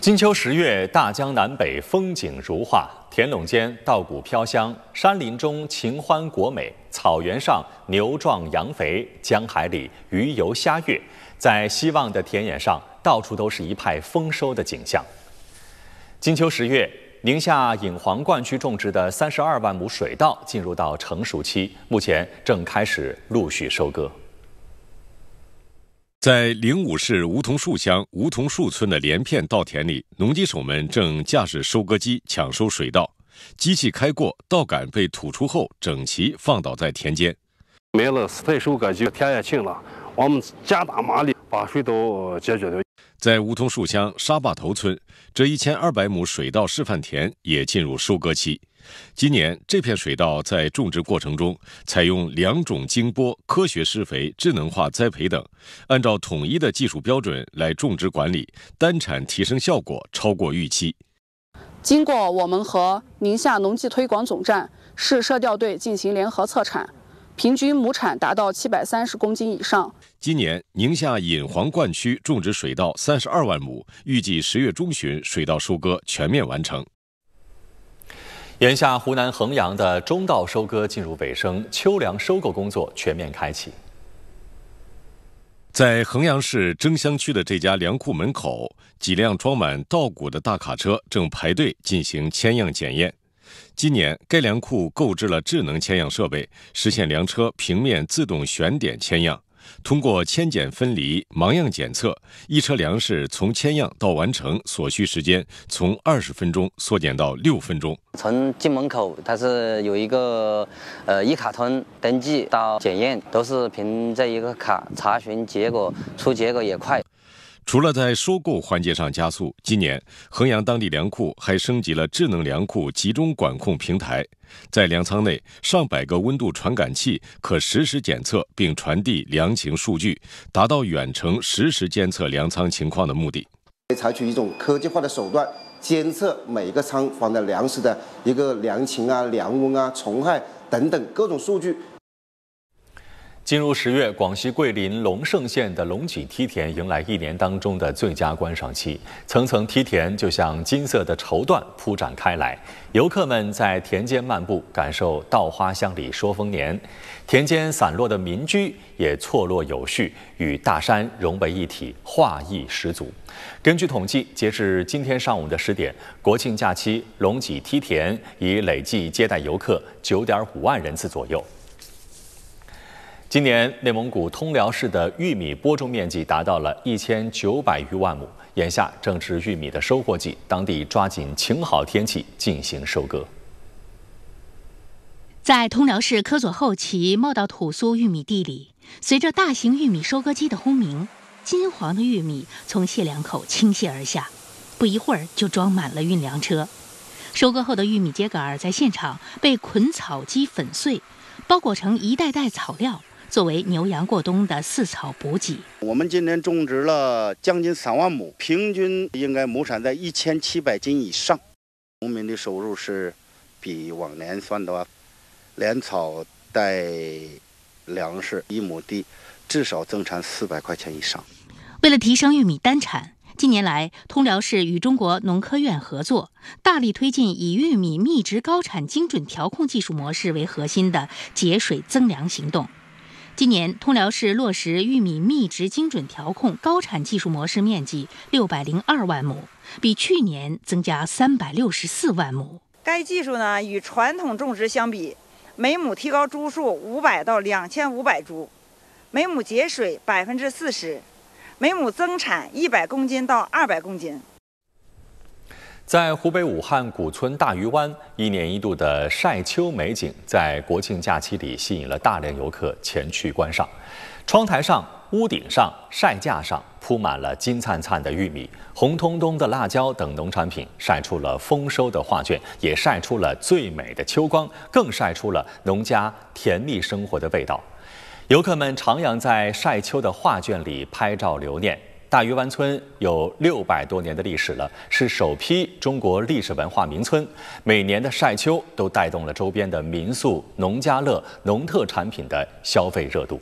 金秋十月，大江南北风景如画，田垄间稻谷飘香，山林中秦欢果美，草原上牛壮羊肥，江海里鱼游虾跃，在希望的田野上，到处都是一派丰收的景象。金秋十月，宁夏引黄灌区种植的三十二万亩水稻进入到成熟期，目前正开始陆续收割。在灵武市梧桐树乡梧桐树村的连片稻田里，农机手们正驾驶收割机抢收水稻。机器开过，稻杆被吐出后整齐放倒在田间。没了四台收割机，天也晴了，我们加大马力把水稻解决掉。在梧桐树乡沙坝头村，这一千二百亩水稻示范田也进入收割期。今年这片水稻在种植过程中采用两种精播、科学施肥、智能化栽培等，按照统一的技术标准来种植管理，单产提升效果超过预期。经过我们和宁夏农技推广总站、市社调队进行联合测产，平均亩产达到七百三十公斤以上。今年宁夏引黄灌区种植水稻三十二万亩，预计十月中旬水稻收割全面完成。眼下，湖南衡阳的中稻收割进入尾声，秋粮收购工作全面开启。在衡阳市蒸湘区的这家粮库门口，几辆装满稻谷的大卡车正排队进行扦样检验。今年，该粮库购置了智能扦样设备，实现粮车平面自动选点扦样。通过铅检分离、盲样检测，一车粮食从铅样到完成所需时间从二十分钟缩减到六分钟。从进门口，它是有一个，呃，一卡通登记到检验，都是凭这一个卡查询结果，出结果也快。除了在收购环节上加速，今年衡阳当地粮库还升级了智能粮库集中管控平台，在粮仓内上百个温度传感器可实时检测并传递粮情数据，达到远程实时监测粮仓情况的目的。采取一种科技化的手段，监测每个仓房的粮食的一个粮情啊、粮温啊、虫害等等各种数据。进入十月，广西桂林龙胜县的龙脊梯田迎来一年当中的最佳观赏期，层层梯田就像金色的绸缎铺展开来。游客们在田间漫步，感受“稻花香里说丰年”。田间散落的民居也错落有序，与大山融为一体，画意十足。根据统计，截至今天上午的十点，国庆假期龙脊梯田已累计接待游客九点五万人次左右。今年内蒙古通辽市的玉米播种面积达到了一千九百余万亩，眼下正值玉米的收获季，当地抓紧晴好天气进行收割。在通辽市科左后旗茂道土苏玉米地里，随着大型玉米收割机的轰鸣，金黄的玉米从卸粮口倾泻而下，不一会儿就装满了运粮车。收割后的玉米秸秆在现场被捆草机粉碎，包裹成一袋袋草料。作为牛羊过冬的饲草补给，我们今年种植了将近三万亩，平均应该亩产在一千七百斤以上。农民的收入是比往年算的话，连草带粮食一亩地至少增产四百块钱以上。为了提升玉米单产，近年来通辽市与中国农科院合作，大力推进以玉米密植高产精准调控技术模式为核心的节水增粮行动。今年通辽市落实玉米密植精准调控高产技术模式面积六百零二万亩，比去年增加三百六十四万亩。该技术呢与传统种植相比，每亩提高株数五百到两千五百株，每亩节水百分之四十，每亩增产一百公斤到二百公斤。在湖北武汉古村大渔湾，一年一度的晒秋美景在国庆假期里吸引了大量游客前去观赏。窗台上、屋顶上、晒架上铺满了金灿灿的玉米、红彤彤的辣椒等农产品，晒出了丰收的画卷，也晒出了最美的秋光，更晒出了农家甜蜜生活的味道。游客们徜徉在晒秋的画卷里，拍照留念。大渔湾村有六百多年的历史了，是首批中国历史文化名村。每年的晒秋都带动了周边的民宿、农家乐、农特产品的消费热度。